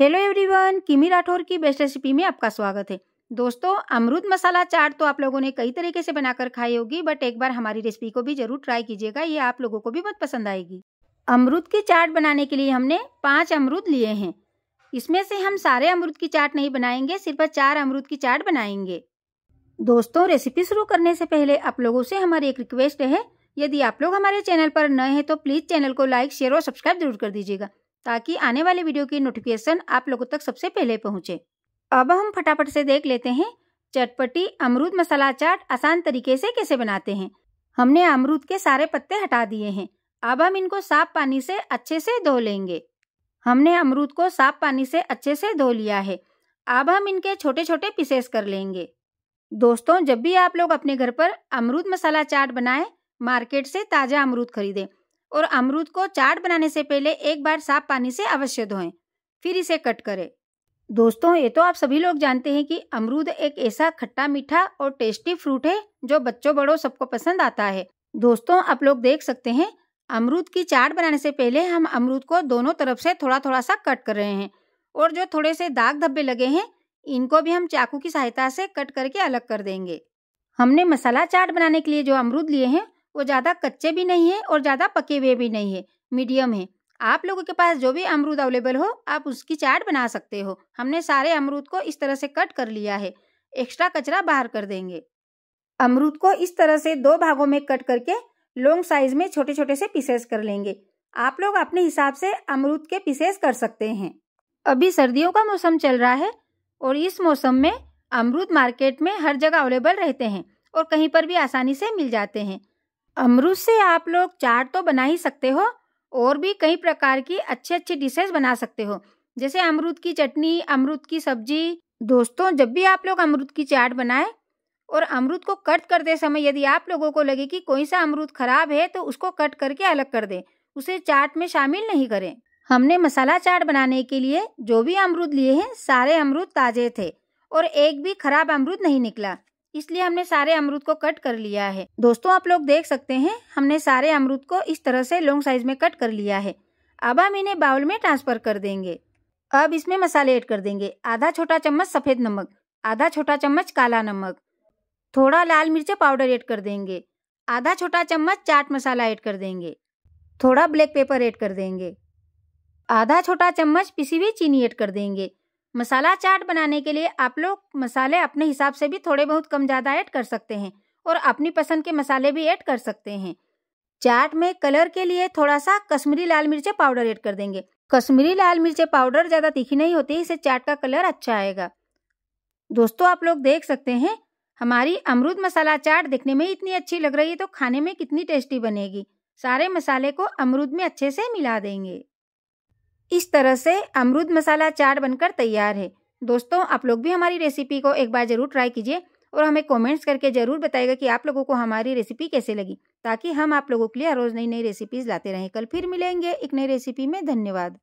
hello everyone किमी राठौर की best recipe में आपका स्वागत है दोस्तों अमरूद मसाला चाट तो आप लोगों ने कई तरीके से बनाकर खाई होगी बट एक बार हमारी रेसिपी को भी जरूर ट्राई कीजिएगा ये आप लोगों को भी बहुत पसंद आएगी अमरूद की चाट बनाने के लिए हमने पाँच अमरूद लिए हैं इसमें से हम सारे अमरूद की चाट नहीं बनाएंगे सिर्फ चार अमरूद की चाट बनाएंगे दोस्तों रेसिपी शुरू करने से पहले आप लोगों से हमारी एक रिक्वेस्ट है यदि आप लोग हमारे चैनल पर नए हैं तो प्लीज़ चैनल को लाइक शेयर और सब्सक्राइब जरूर कर दीजिएगा ताकि आने वाले वीडियो की नोटिफिकेशन आप लोगों तक सबसे पहले पहुँचे अब हम फटाफट से देख लेते हैं चटपटी अमरूद मसाला चाट आसान तरीके से कैसे बनाते हैं हमने अमरूद के सारे पत्ते हटा दिए हैं अब हम इनको साफ पानी से अच्छे से धो लेंगे हमने अमरूद को साफ पानी से अच्छे से धो लिया है अब हम इनके छोटे छोटे पीसेस कर लेंगे दोस्तों जब भी आप लोग अपने घर पर अमरूद मसाला चाट बनाएं मार्केट से ताज़ा अमरूद खरीदें और अमरूद को चाट बनाने से पहले एक बार साफ पानी से अवश्य धोएं फिर इसे कट करें दोस्तों ये तो आप सभी लोग जानते हैं कि अमरूद एक ऐसा खट्टा मीठा और टेस्टी फ्रूट है जो बच्चों बड़ों सबको पसंद आता है दोस्तों आप लोग देख सकते हैं अमरूद की चाट बनाने से पहले हम अमरूद को दोनों तरफ से थोड़ा थोड़ा सा कट कर रहे हैं और जो थोड़े से दाग धब्बे लगे हैं इनको भी हम चाकू की सहायता से कट करके अलग कर देंगे हमने मसाला चाट बनाने के लिए जो अमरूद लिए हैं वो ज़्यादा कच्चे भी नहीं है और ज़्यादा पके हुए भी नहीं है मीडियम है आप लोगों के पास जो भी अमरूद अवेलेबल हो आप उसकी चाट बना सकते हो हमने सारे अमरूद को इस तरह से कट कर लिया है एक्स्ट्रा कचरा बाहर कर देंगे अमरूद को इस तरह से दो भागों में कट करके लॉन्ग साइज में छोटे छोटे से पीसेस कर लेंगे आप लोग अपने हिसाब से अमरूद के पीसेस कर सकते हैं अभी सर्दियों का मौसम चल रहा है और इस मौसम में अमरूद मार्केट में हर जगह अवेलेबल रहते हैं और कहीं पर भी आसानी से मिल जाते हैं अमरूद से आप लोग चाट तो बना ही सकते हो और भी कई प्रकार की अच्छी अच्छी डिशेज बना सकते हो जैसे अमरूद की चटनी अमरूद की सब्जी दोस्तों जब भी आप लोग अमरूद की चाट बनाए और अमरूद को कट करते समय यदि आप लोगों को लगे कि कोई सा अमरूद खराब है तो उसको कट करके अलग कर दें उसे चाट में शामिल नहीं करें हमने मसाला चाट बनाने के लिए जो भी अमरूद लिए हैं सारे अमरूद ताजे थे और एक भी खराब अमरूद नहीं निकला इसलिए हमने सारे अमरूद को कट कर लिया है दोस्तों आप लोग देख सकते हैं हमने सारे अमरूद को इस तरह से लॉन्ग साइज में कट कर लिया है अब हम इन्हें बाउल में ट्रांसफर कर देंगे अब इसमें मसाले ऐड कर देंगे आधा छोटा चम्मच सफ़ेद नमक आधा छोटा चम्मच काला नमक थोड़ा लाल मिर्च पाउडर ऐड कर देंगे आधा छोटा चम्मच चाट मसाला ऐड कर देंगे थोड़ा ब्लैक पेपर ऐड कर देंगे आधा छोटा चम्मच पिसी हुई चीनी ऐड कर देंगे मसाला चाट बनाने के लिए आप लोग मसाले अपने हिसाब से भी थोड़े बहुत कम ज़्यादा ऐड कर सकते हैं और अपनी पसंद के मसाले भी ऐड कर सकते हैं चाट में कलर के लिए थोड़ा सा कश्मीरी लाल मिर्च पाउडर ऐड कर देंगे कश्मीरी लाल मिर्च पाउडर ज़्यादा तीखी नहीं होती इसे चाट का कलर अच्छा आएगा दोस्तों आप लोग देख सकते हैं हमारी अमरूद मसाला चाट देखने में इतनी अच्छी लग रही है तो खाने में कितनी टेस्टी बनेगी सारे मसाले को अमरूद में अच्छे से मिला देंगे इस तरह से अमरूद मसाला चाट बनकर तैयार है दोस्तों आप लोग भी हमारी रेसिपी को एक बार ज़रूर ट्राई कीजिए और हमें कमेंट्स करके ज़रूर बताएगा कि आप लोगों को हमारी रेसिपी कैसे लगी ताकि हम आप लोगों के लिए हर रोज़ नई नई रेसिपीज़ लाते रहें कल फिर मिलेंगे एक नई रेसिपी में धन्यवाद